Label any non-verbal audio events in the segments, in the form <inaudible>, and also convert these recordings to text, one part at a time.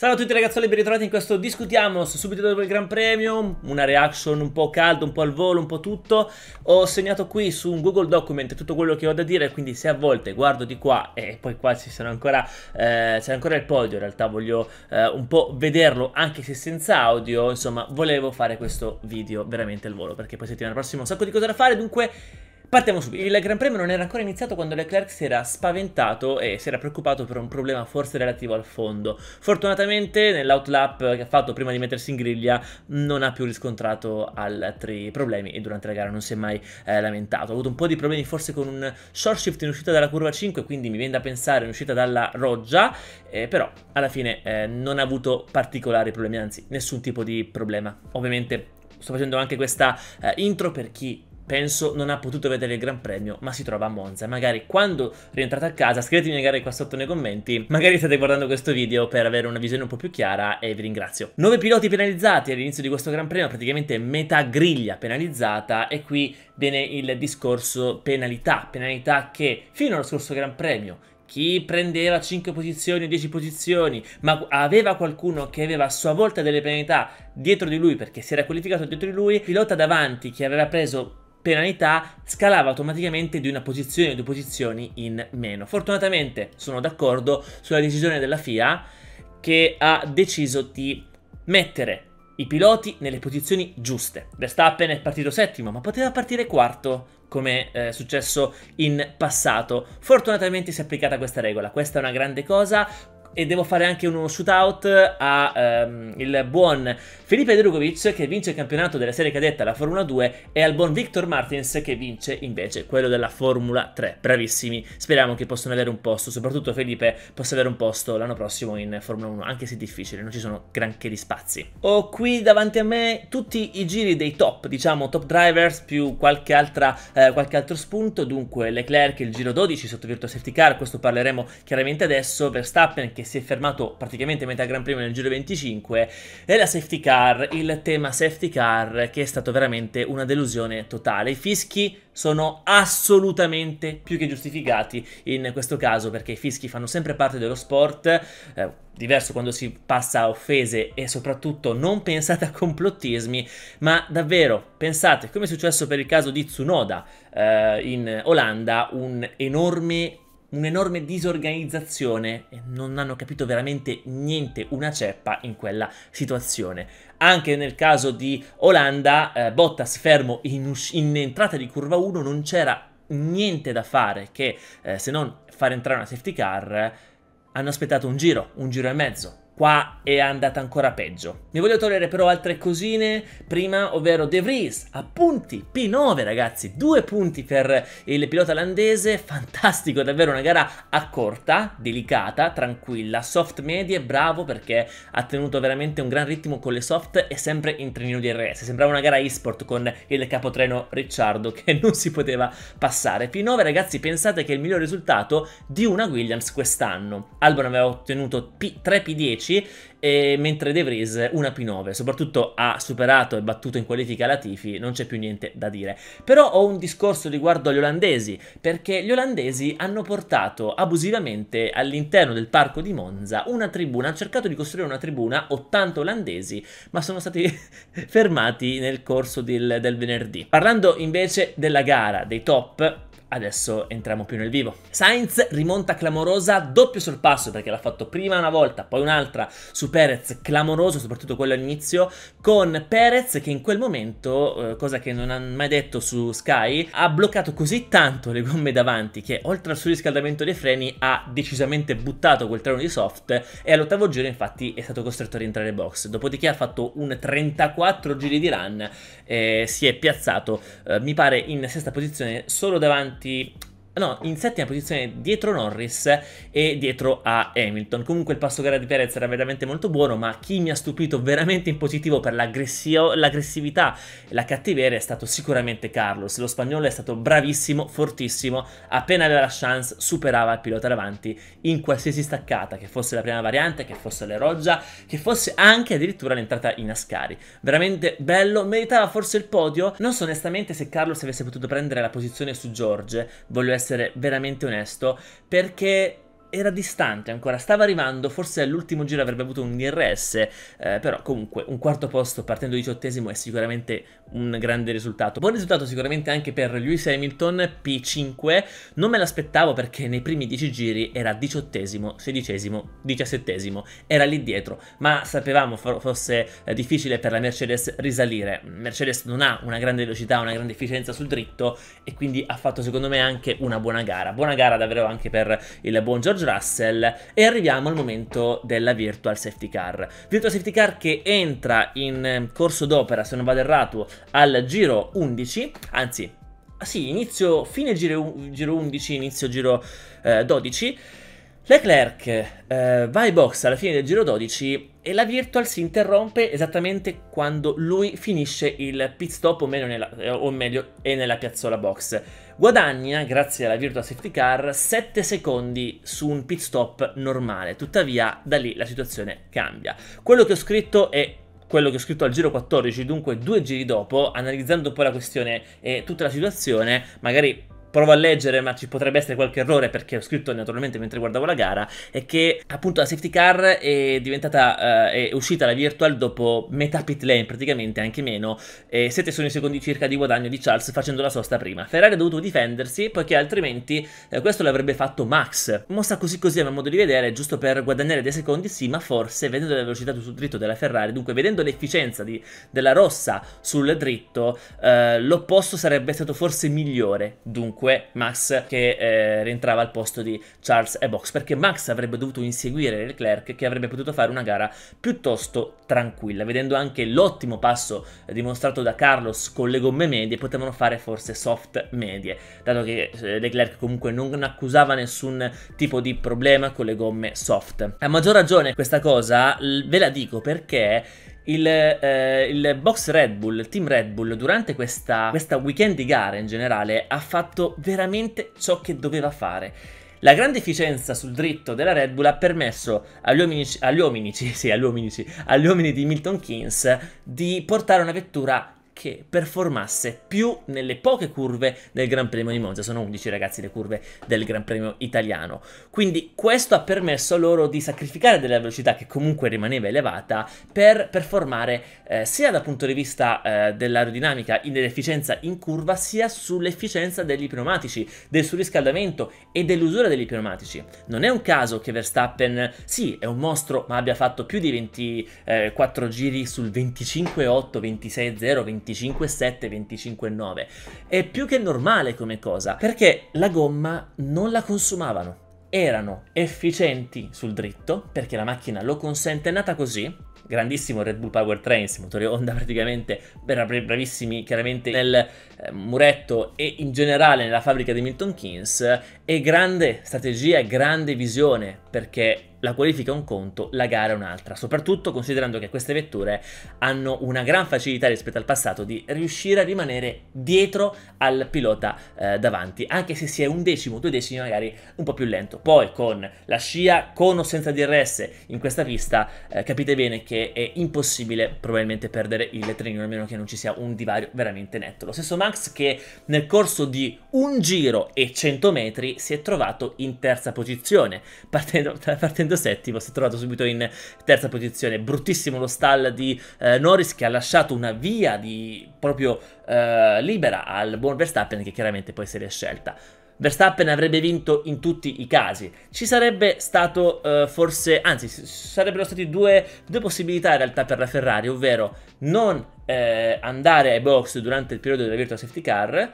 Salve a tutti ragazzuoli, ben ritrovati in questo Discutiamo subito dopo il Gran Premio, una reaction un po' calda, un po' al volo, un po' tutto. Ho segnato qui su un Google Document tutto quello che ho da dire, quindi se a volte guardo di qua e poi qua ci sarà ancora, eh, c'è ancora il podio, in realtà voglio eh, un po' vederlo anche se senza audio, insomma volevo fare questo video veramente al volo perché poi settimana prossima ho un sacco di cose da fare, dunque... Partiamo subito. Il Gran Premio non era ancora iniziato quando Leclerc si era spaventato e si era preoccupato per un problema forse relativo al fondo. Fortunatamente nell'outlap che ha fatto prima di mettersi in griglia non ha più riscontrato altri problemi e durante la gara non si è mai eh, lamentato. Ha avuto un po' di problemi forse con un short shift in uscita dalla curva 5, quindi mi viene da pensare in uscita dalla roggia, eh, però alla fine eh, non ha avuto particolari problemi, anzi nessun tipo di problema. Ovviamente sto facendo anche questa eh, intro per chi penso non ha potuto vedere il Gran Premio, ma si trova a Monza. Magari quando rientrate a casa, scrivetemi magari qua sotto nei commenti, magari state guardando questo video per avere una visione un po' più chiara e vi ringrazio. Nove piloti penalizzati all'inizio di questo Gran Premio, praticamente metà griglia penalizzata e qui viene il discorso penalità, penalità che fino allo scorso Gran Premio chi prendeva 5 posizioni 10 posizioni, ma aveva qualcuno che aveva a sua volta delle penalità dietro di lui perché si era qualificato dietro di lui, pilota davanti che aveva preso penalità scalava automaticamente di una posizione o due posizioni in meno. Fortunatamente sono d'accordo sulla decisione della FIA che ha deciso di mettere i piloti nelle posizioni giuste. Verstappen è partito settimo, ma poteva partire quarto come eh, è successo in passato. Fortunatamente si è applicata questa regola, questa è una grande cosa, e devo fare anche uno shootout al ehm, um, buon Felipe Drugovic che vince il campionato della serie cadetta la Formula 2 e al buon Victor Martins che vince invece quello della Formula 3. Bravissimi, speriamo che possano avere un posto, soprattutto Felipe possa avere un posto l'anno prossimo in Formula 1, anche se è difficile, non ci sono granché di spazi. Ho qui davanti a me tutti i giri dei top, diciamo top drivers più qualche, altra, eh, qualche altro spunto, dunque Leclerc il giro 12 sotto virtual safety car, questo parleremo chiaramente adesso, Verstappen che si è fermato praticamente metà Gran Premio nel giro 25, è la safety car, il tema safety car che è stato veramente una delusione totale. I fischi sono assolutamente più che giustificati in questo caso perché i fischi fanno sempre parte dello sport, eh, diverso quando si passa a offese e soprattutto non pensate a complottismi, ma davvero pensate come è successo per il caso di Tsunoda eh, in Olanda, un enorme un'enorme disorganizzazione e non hanno capito veramente niente, una ceppa in quella situazione. Anche nel caso di Olanda, eh, Bottas fermo in, in, entrata di curva 1 non c'era niente da fare che eh, se non far entrare una safety car, hanno aspettato un giro, un giro e mezzo Qua è andata ancora peggio. Mi voglio togliere però altre cosine prima, ovvero De Vries, a punti, P9 ragazzi, due punti per il pilota olandese, fantastico, davvero una gara accorta, delicata, tranquilla, soft medie, bravo perché ha tenuto veramente un gran ritmo con le soft e sempre in trenino di RS, sembrava una gara e-sport con il capotreno Ricciardo che non si poteva passare. P9 ragazzi, pensate che è il miglior risultato di una Williams quest'anno. Albon aveva ottenuto P3 P10 10, e mentre De Vries una P9, soprattutto ha superato e battuto in qualifica la Tifi non c'è più niente da dire. Però ho un discorso riguardo agli olandesi, perché gli olandesi hanno portato abusivamente all'interno del parco di Monza una tribuna, hanno cercato di costruire una tribuna 80 olandesi, ma sono stati <laughs> fermati nel corso del, del venerdì. Parlando invece della gara, dei top, Adesso entriamo più nel vivo. Sainz rimonta clamorosa, doppio sorpasso perché l'ha fatto prima una volta, poi un'altra su Perez, clamoroso, soprattutto quello all'inizio, con Perez che in quel momento, eh, cosa che non hanno mai detto su Sky, ha bloccato così tanto le gomme davanti che oltre al surriscaldamento dei freni ha decisamente buttato quel treno di soft e all'ottavo giro infatti è stato costretto a rientrare in box. Dopodiché ha fatto un 34 giri di run e si è piazzato, eh, mi pare, in sesta posizione solo davanti avanti no, in settima posizione dietro Norris e dietro a Hamilton. Comunque il passo gara di Perez era veramente molto buono, ma chi mi ha stupito veramente in positivo per l'aggressività e la cattiveria è stato sicuramente Carlos. Lo spagnolo è stato bravissimo, fortissimo, appena aveva la chance superava il pilota davanti in qualsiasi staccata, che fosse la prima variante, che fosse l'eroggia, che fosse anche addirittura l'entrata in Ascari. Veramente bello, meritava forse il podio? Non so onestamente se Carlos avesse potuto prendere la posizione su George, voglio essere essere veramente onesto perché era distante ancora, stava arrivando, forse all'ultimo giro avrebbe avuto un DRS, eh, però comunque un quarto posto partendo diciottesimo è sicuramente un grande risultato. Buon risultato sicuramente anche per Lewis Hamilton, P5, non me l'aspettavo perché nei primi 10 giri era diciottesimo, sedicesimo, diciassettesimo, era lì dietro, ma sapevamo fosse eh, difficile per la Mercedes risalire. Mercedes non ha una grande velocità, una grande efficienza sul dritto e quindi ha fatto secondo me anche una buona gara, buona gara davvero anche per il buon Giorgio George Russell e arriviamo al momento della Virtual Safety Car. Virtual Safety Car che entra in ehm, corso d'opera, se non vado errato, al giro 11, anzi, sì, inizio, fine giro, giro 11, inizio giro eh, 12, Leclerc eh, va ai box alla fine del giro 12 e la Virtual si interrompe esattamente quando lui finisce il pit stop o, nella, eh, o meglio, è nella piazzola box. Guadagna, grazie alla Virtual Safety Car, 7 secondi su un pit stop normale, tuttavia da lì la situazione cambia. Quello che ho scritto è quello che ho scritto al giro 14, dunque due giri dopo, analizzando poi la questione e tutta la situazione, magari provo a leggere, ma ci potrebbe essere qualche errore perché ho scritto naturalmente mentre guardavo la gara, è che appunto la safety car è diventata, eh, è uscita la virtual dopo metà pit lane praticamente, anche meno, e 7 sono i secondi circa di guadagno di Charles facendo la sosta prima. Ferrari ha dovuto difendersi poiché altrimenti eh, questo l'avrebbe fatto Max. Mossa così così a mio modo di vedere, giusto per guadagnare dei secondi sì, ma forse vedendo la velocità sul dritto della Ferrari, dunque vedendo l'efficienza di, della rossa sul dritto, eh, l'opposto sarebbe stato forse migliore, dunque comunque Max che eh, rientrava al posto di Charles e Box perché Max avrebbe dovuto inseguire Leclerc che avrebbe potuto fare una gara piuttosto tranquilla vedendo anche l'ottimo passo dimostrato da Carlos con le gomme medie potevano fare forse soft medie dato che eh, Leclerc comunque non accusava nessun tipo di problema con le gomme soft a maggior ragione questa cosa ve la dico perché il, eh, il, box Red Bull, il team Red Bull, durante questa, questa weekend di gara in generale, ha fatto veramente ciò che doveva fare. La grande efficienza sul dritto della Red Bull ha permesso agli uomini, agli uomini, <laughs> sì, agli uomini, agli uomini di Milton Keynes di portare una vettura che performasse più nelle poche curve del Gran Premio di Monza. Sono 11 ragazzi le curve del Gran Premio italiano. Quindi questo ha permesso loro di sacrificare della velocità che comunque rimaneva elevata per performare eh, sia dal punto di vista eh, dell'aerodinamica dell'efficienza in curva sia sull'efficienza degli pneumatici, del surriscaldamento e dell'usura degli pneumatici. Non è un caso che Verstappen, sì, è un mostro, ma abbia fatto più di 24 eh, giri sul 25.8, 26.0, 26 25,7, 25,9. È più che normale come cosa, perché la gomma non la consumavano. Erano efficienti sul dritto, perché la macchina lo consente, è nata così, grandissimo Red Bull Powertrains, motori Honda praticamente bravissimi chiaramente nel eh, muretto e in generale nella fabbrica di Milton Keynes e grande strategia e grande visione perché la qualifica è un conto, la gara è un'altra, soprattutto considerando che queste vetture hanno una gran facilità rispetto al passato di riuscire a rimanere dietro al pilota eh, davanti, anche se si è un decimo, due decimi magari un po' più lento. Poi con la scia, con o senza DRS in questa pista, eh, capite bene che è impossibile probabilmente perdere il trenino, a meno che non ci sia un divario veramente netto. Lo stesso Max che nel corso di un giro e 100 metri si è trovato in terza posizione, partendo, <laughs> partendo finendo settimo, si è trovato subito in terza posizione. Bruttissimo lo stall di eh, Norris che ha lasciato una via di proprio eh, libera al buon Verstappen che chiaramente poi si è scelta. Verstappen avrebbe vinto in tutti i casi. Ci sarebbe stato eh, forse, anzi, sarebbero state due, due, possibilità in realtà per la Ferrari, ovvero non eh, andare ai box durante il periodo della virtual safety car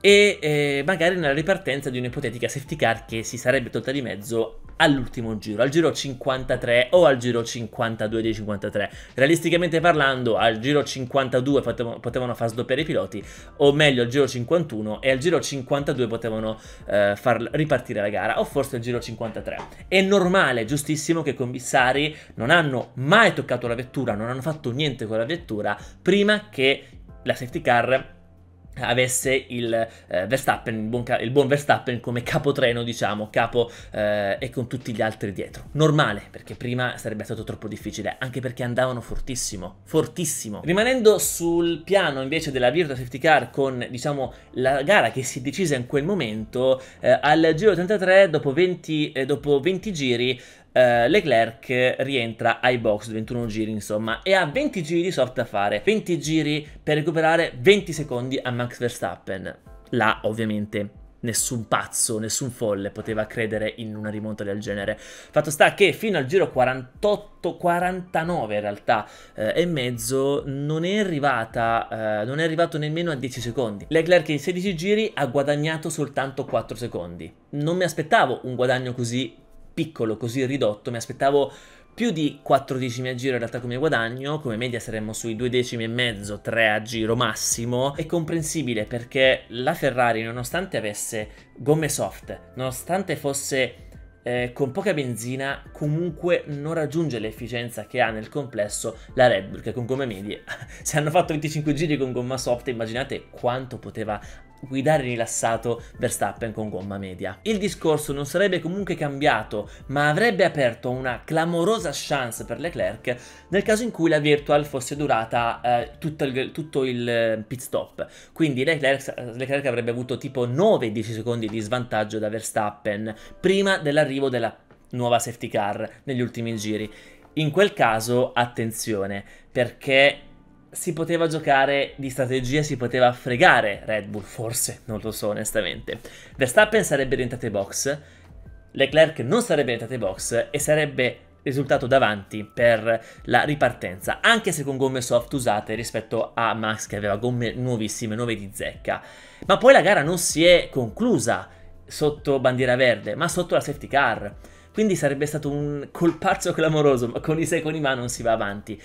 e eh, magari nella ripartenza di un'ipotetica safety car che si sarebbe tolta di mezzo all'ultimo giro, al giro 53 o al giro 52 dei 53. Realisticamente parlando, al giro 52 potevano, potevano far sdoppiare i piloti, o meglio al giro 51 e al giro 52 potevano eh, far ripartire la gara, o forse al giro 53. È normale, giustissimo che i commissari non hanno mai toccato la vettura, non hanno fatto niente con la vettura prima che la safety car avesse il, eh, Verstappen, il, buon, il, buon, Verstappen come capotreno, diciamo, capo eh, e con tutti gli altri dietro. Normale, perché prima sarebbe stato troppo difficile, anche perché andavano fortissimo, fortissimo. Rimanendo sul piano invece della Virtua Safety Car con, diciamo, la gara che si decise in quel momento, eh, al giro 33, dopo 20, eh, dopo 20 giri, eh, Leclerc rientra ai box 21 giri insomma e ha 20 giri di soft a fare 20 giri per recuperare 20 secondi a Max Verstappen là ovviamente nessun pazzo, nessun folle poteva credere in una rimonta del genere. Fatto sta che fino al giro 48, 49 in realtà eh, e mezzo non è arrivata, eh, non è arrivato nemmeno a 10 secondi. Leclerc in 16 giri ha guadagnato soltanto 4 secondi. Non mi aspettavo un guadagno così piccolo, così ridotto, mi aspettavo più di 4 decimi a giro in realtà come guadagno, come media saremmo sui 2 decimi e mezzo, 3 a giro massimo, è comprensibile perché la Ferrari nonostante avesse gomme soft, nonostante fosse eh, con poca benzina comunque non raggiunge l'efficienza che ha nel complesso la Red Bull che con gomme medie <laughs> se hanno fatto 25 giri con gomma soft immaginate quanto poteva guidare rilassato Verstappen con gomma media. Il discorso non sarebbe comunque cambiato, ma avrebbe aperto una clamorosa chance per Leclerc nel caso in cui la virtual fosse durata eh, tutto, il, tutto, il, eh, pit stop. Quindi Leclerc, Leclerc avrebbe avuto tipo 9-10 secondi di svantaggio da Verstappen prima dell'arrivo della nuova safety car negli ultimi giri. In quel caso, attenzione, perché si poteva giocare di strategia, si poteva fregare Red Bull, forse, non lo so onestamente. Verstappen sarebbe diventato in box, Leclerc non sarebbe diventato in box e sarebbe risultato davanti per la ripartenza, anche se con gomme soft usate rispetto a Max che aveva gomme nuovissime, nuove di zecca. Ma poi la gara non si è conclusa sotto bandiera verde, ma sotto la safety car. Quindi sarebbe stato un colpaccio clamoroso, ma con i secoli ma non si va avanti.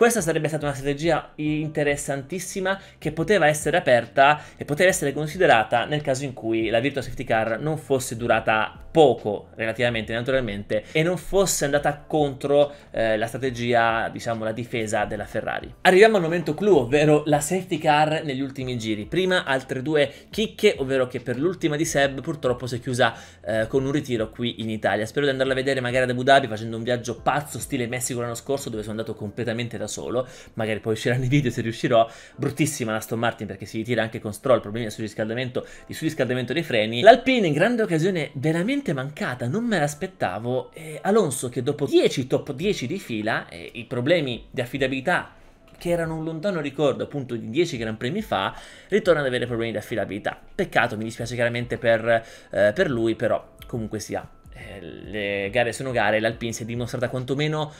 Questa sarebbe stata una strategia interessantissima che poteva essere aperta e poteva essere considerata nel caso in cui la virtual safety car non fosse durata poco relativamente naturalmente e non fosse andata contro eh, la strategia, diciamo, la difesa della Ferrari. Arriviamo al momento clou, ovvero la safety car negli ultimi giri. Prima altre due chicche, ovvero che per l'ultima di Seb purtroppo si è chiusa eh, con un ritiro qui in Italia. Spero di andarla a vedere magari ad Abu Dhabi facendo un viaggio pazzo stile Messico l'anno scorso dove sono andato completamente da solo, magari poi usciranno i video se riuscirò. Bruttissima la Aston Martin perché si ritira anche con Stroll, problemi di surriscaldamento, di surriscaldamento dei freni. L'Alpine in grande occasione veramente totalmente mancata, non me l'aspettavo. Eh, Alonso che dopo 10 top 10 di fila, eh, i problemi di affidabilità che erano un lontano ricordo appunto di 10 Gran Premi fa, ritorna ad avere problemi di affidabilità. Peccato, mi dispiace chiaramente per, eh, per lui, però comunque sia. Eh, le gare sono gare, l'Alpine si è dimostrata quantomeno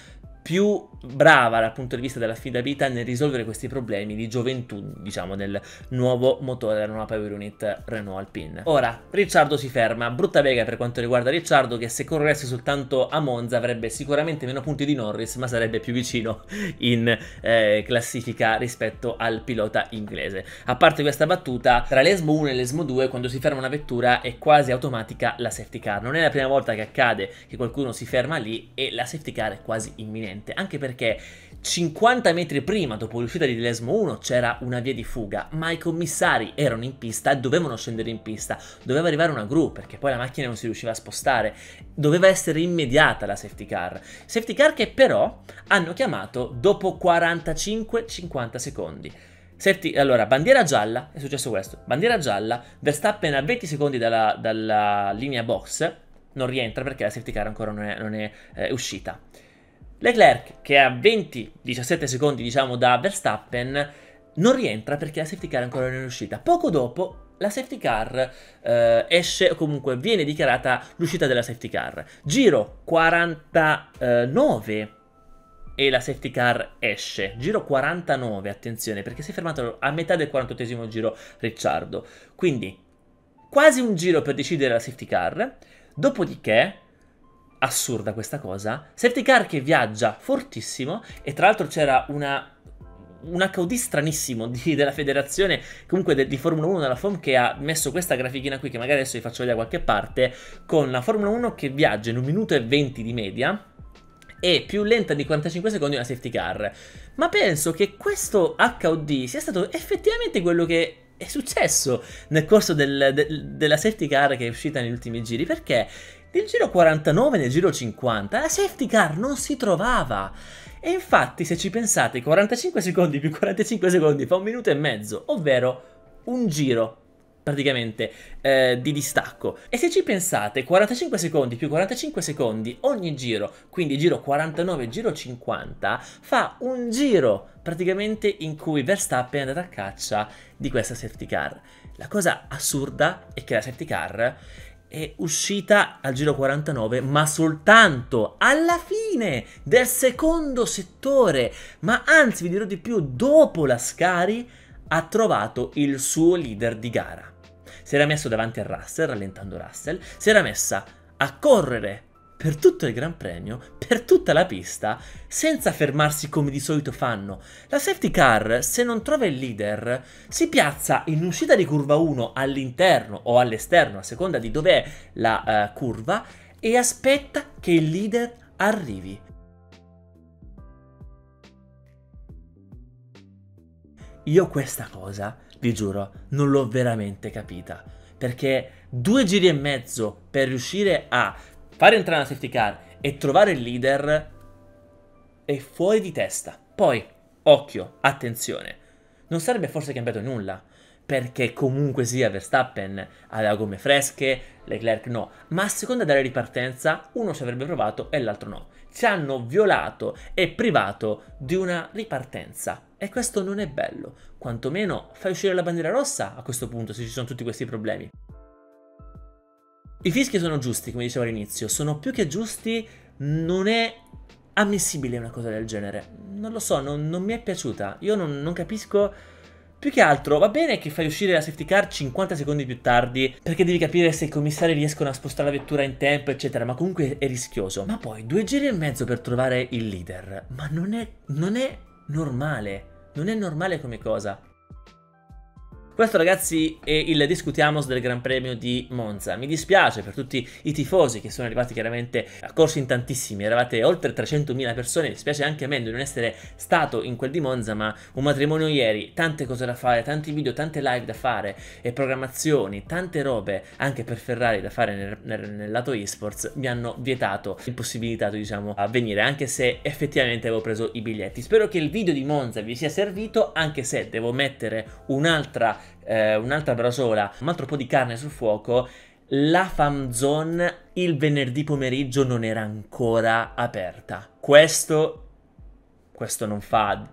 più brava dal punto di vista dell'affidabilità nel risolvere questi problemi di gioventù, diciamo, del nuovo motore della nuova Power Unit Renault Alpine. Ora, Ricciardo si ferma, brutta vega per quanto riguarda Ricciardo che se corresse soltanto a Monza avrebbe sicuramente meno punti di Norris, ma sarebbe più vicino in eh, classifica rispetto al pilota inglese. A parte questa battuta, tra l'ESMO 1 e l'ESMO 2 quando si ferma una vettura è quasi automatica la safety car. Non è la prima volta che accade che qualcuno si ferma lì e la safety car è quasi imminente accidente, anche perché 50 metri prima, dopo l'uscita di Lesmo 1, c'era una via di fuga, ma i commissari erano in pista, dovevano scendere in pista, doveva arrivare una gru, perché poi la macchina non si riusciva a spostare, doveva essere immediata la safety car. Safety car che però hanno chiamato dopo 45-50 secondi. Safety, allora, bandiera gialla, è successo questo, bandiera gialla, Verstappen a 20 secondi dalla, dalla linea box, non rientra perché la safety car ancora non è, non è eh, uscita. Leclerc, che è a 20-17 secondi diciamo da Verstappen, non rientra perché la safety car ancora non è uscita. Poco dopo la safety car eh, esce, o comunque viene dichiarata l'uscita della safety car. Giro 49 e la safety car esce. Giro 49, attenzione, perché si è fermato a metà del 48 giro Ricciardo. Quindi quasi un giro per decidere la safety car. Dopodiché assurda questa cosa. Safety car che viaggia fortissimo e tra l'altro c'era una un HUD stranissimo di, della federazione, comunque de, di Formula 1 della FOM, che ha messo questa grafichina qui, che magari adesso vi faccio vedere da qualche parte, con la Formula 1 che viaggia in un minuto e 20 di media, e più lenta di 45 secondi una safety car. Ma penso che questo HUD sia stato effettivamente quello che è successo nel corso del, de, della safety car che è uscita negli ultimi giri, perché nel giro 49 e nel giro 50 la safety car non si trovava. E infatti, se ci pensate, 45 secondi più 45 secondi fa un minuto e mezzo, ovvero un giro praticamente eh, di distacco e se ci pensate 45 secondi più 45 secondi ogni giro quindi giro 49 giro 50 fa un giro praticamente in cui Verstappen è andato a caccia di questa safety car la cosa assurda è che la safety car è uscita al giro 49, ma soltanto alla fine del secondo settore. Ma anzi, vi dirò di più, dopo la Scari ha trovato il suo leader di gara. Si era messo davanti a Russell, rallentando Russell, si era messa a correre per tutto il Gran Premio, per tutta la pista, senza fermarsi come di solito fanno. La safety car, se non trova il leader, si piazza in uscita di curva 1 all'interno o all'esterno, a seconda di dov'è la uh, curva, e aspetta che il leader arrivi. Io questa cosa, vi giuro, non l'ho veramente capita perché due giri e mezzo per riuscire a fare entrare una safety car e trovare il leader è fuori di testa. Poi, occhio, attenzione, non sarebbe forse cambiato nulla, perché comunque sia Verstappen aveva gomme fresche, Leclerc no, ma a seconda della ripartenza uno ci avrebbe provato e l'altro no. Ci hanno violato e privato di una ripartenza e questo non è bello, quantomeno fai uscire la bandiera rossa a questo punto se ci sono tutti questi problemi. I fischi sono giusti, come dicevo all'inizio, sono più che giusti, non è ammissibile una cosa del genere. Non lo so, non, non mi è piaciuta. Io non, non, capisco. Più che altro, va bene che fai uscire la safety car 50 secondi più tardi, perché devi capire se i commissari riescono a spostare la vettura in tempo, eccetera, ma comunque è rischioso. Ma poi due giri e mezzo per trovare il leader. Ma non è. non è normale. Non è normale come cosa. Questo ragazzi è il discutiamo del Gran Premio di Monza. Mi dispiace per tutti i tifosi che sono arrivati chiaramente a corso in tantissimi, eravate oltre 300.000 persone, mi dispiace anche a me di non essere stato in quel di Monza, ma un matrimonio ieri, tante cose da fare, tanti video, tante live da fare e programmazioni, tante robe anche per Ferrari da fare nel, nel, nel lato esports mi hanno vietato, impossibilitato diciamo a venire, anche se effettivamente avevo preso i biglietti. Spero che il video di Monza vi sia servito, anche se devo mettere un'altra eh, un'altra brasola, un altro po' di carne sul fuoco, la fanzone il venerdì pomeriggio non era ancora aperta. Questo, questo non fa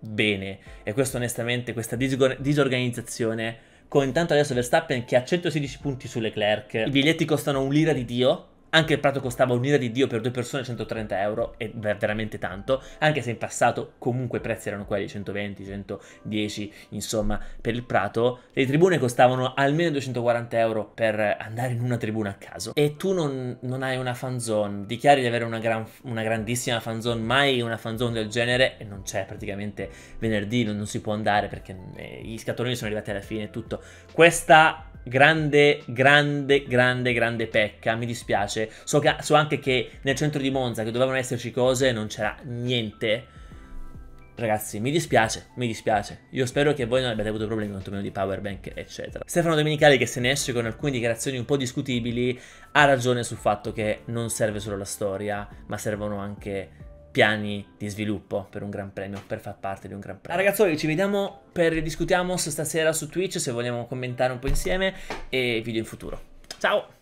bene e questo onestamente, questa disorganizzazione con intanto adesso Verstappen che ha 116 punti sulle Clerk, i biglietti costano un lira di Dio, anche il prato costava un'ira di Dio per due persone 130 euro, è veramente tanto, anche se in passato comunque i prezzi erano quelli 120, 110, insomma, per il prato. Le tribune costavano almeno 240 euro per andare in una tribuna a caso. E tu non, non hai una fanzone, dichiari di avere una, gran, una grandissima fanzone, mai una fanzone del genere, e non c'è praticamente venerdì, non, non si può andare perché eh, gli scatoloni sono arrivati alla fine e tutto. Questa Grande, grande, grande, grande pecca, mi dispiace. So, che, so anche che nel centro di Monza, che dovevano esserci cose, non c'era niente. Ragazzi, mi dispiace, mi dispiace. Io spero che voi non abbiate avuto problemi quantomeno di powerbank, eccetera. Stefano Domenicali, che se ne esce con alcune dichiarazioni un po' discutibili, ha ragione sul fatto che non serve solo la storia, ma servono anche piani di sviluppo per un gran premio, per far parte di un gran premio. Ah, Ragazzi, ci vediamo per discutiamo stasera su Twitch se vogliamo commentare un po' insieme e video in futuro. Ciao!